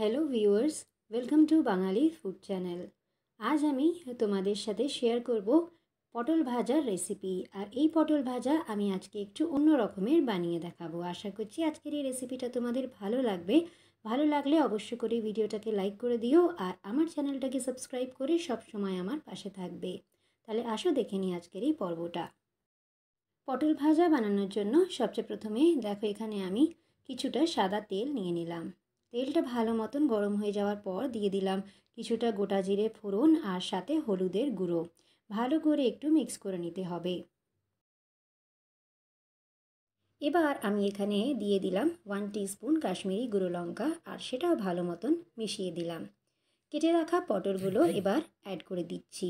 hello viewers welcome to Bangali food channel আজ আমি তোমাদের সাথে শেয়ার করব পটল ভাজার রেসিপি আর এই পটল ভাজা আমি আজকে একটু অন্য রকমের বানিয়ে দেখাবো আশা করছি আজকের এই রেসিপিটা তোমাদের ভালো লাগবে ভালো লাগলে অবশ্য করে ভিডিওটাকে লাইক করে দিও আর আমার চ্যানেলটাকে সাবস্ক্রাইব করে সব সময় আমার পাশে থাকবে তাহলে আসো দেখে নিই আজকের এই পর্বটা পটল ভাজা বানানোর জন্য সবচেয়ে প্রথমে দেখো এখানে আমি কিছুটা সাদা তেল নিয়ে নিলাম তেলটা ভালো মতন গরম হয়ে যাওয়ার পর দিয়ে দিলাম কিছুটা গোটা জিরে ফোড়ন আর সাথে হলুদের গুঁড়ো ভালো করে একটু মিক্স করে নিতে হবে এবার আমি এখানে দিয়ে দিলাম ওয়ান স্পুন কাশ্মীরি গুঁড়ো লঙ্কা আর সেটাও ভালো মতন মিশিয়ে দিলাম কেটে রাখা পটলগুলো এবার অ্যাড করে দিচ্ছি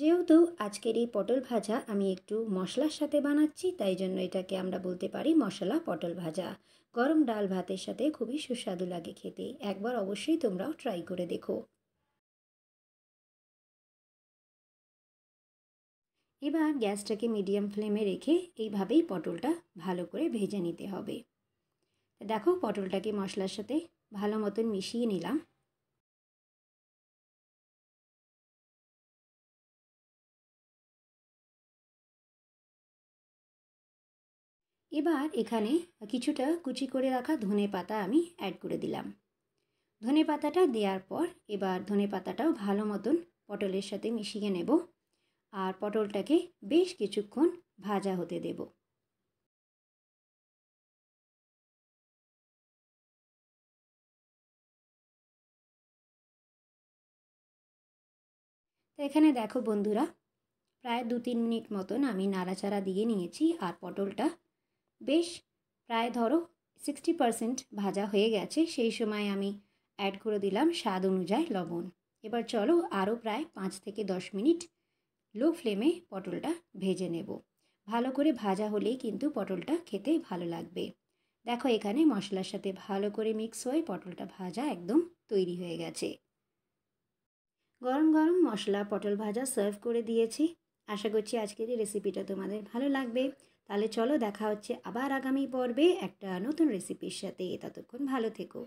যেহেতু আজকের এই পটল ভাজা আমি একটু মশলার সাথে বানাচ্ছি তাই জন্য এটাকে আমরা বলতে পারি মশলা পটল ভাজা গরম ডাল ভাতের সাথে খুবই সুস্বাদু লাগে খেতে একবার অবশ্যই তোমরাও ট্রাই করে দেখো এবার গ্যাসটাকে মিডিয়াম ফ্লেমে রেখে এইভাবেই পটলটা ভালো করে ভেজে নিতে হবে দেখো পটলটাকে মশলার সাথে ভালো মতন মিশিয়ে নিলাম এবার এখানে কিছুটা কুচি করে রাখা ধনে পাতা আমি অ্যাড করে দিলাম ধনে পাতাটা দেওয়ার পর এবার ধনে পাতাটাও ভালো মতন পটলের সাথে মিশিয়ে নেব আর পটলটাকে বেশ কিছুক্ষণ ভাজা হতে দেব তো এখানে দেখো বন্ধুরা প্রায় দু তিন মিনিট মতন আমি নাড়াচাড়া দিয়ে নিয়েছি আর পটলটা বেশ প্রায় ধরো সিক্সটি পারসেন্ট ভাজা হয়ে গেছে সেই সময় আমি অ্যাড করে দিলাম স্বাদ অনুযায়ী লবণ এবার চলো আরও প্রায় পাঁচ থেকে দশ মিনিট লো ফ্লেমে পটলটা ভেজে নেব ভালো করে ভাজা হলেই কিন্তু পটলটা খেতে ভালো লাগবে দেখো এখানে মশলার সাথে ভালো করে মিক্স হয়ে পটলটা ভাজা একদম তৈরি হয়ে গেছে গরম গরম মশলা পটল ভাজা সার্ভ করে দিয়েছি আশা করছি আজকের এই রেসিপিটা তোমাদের ভালো লাগবে তাহলে চলো দেখা হচ্ছে আবার আগামী পর্বে একটা নতুন রেসিপির সাথে ততক্ষণ ভালো থেকো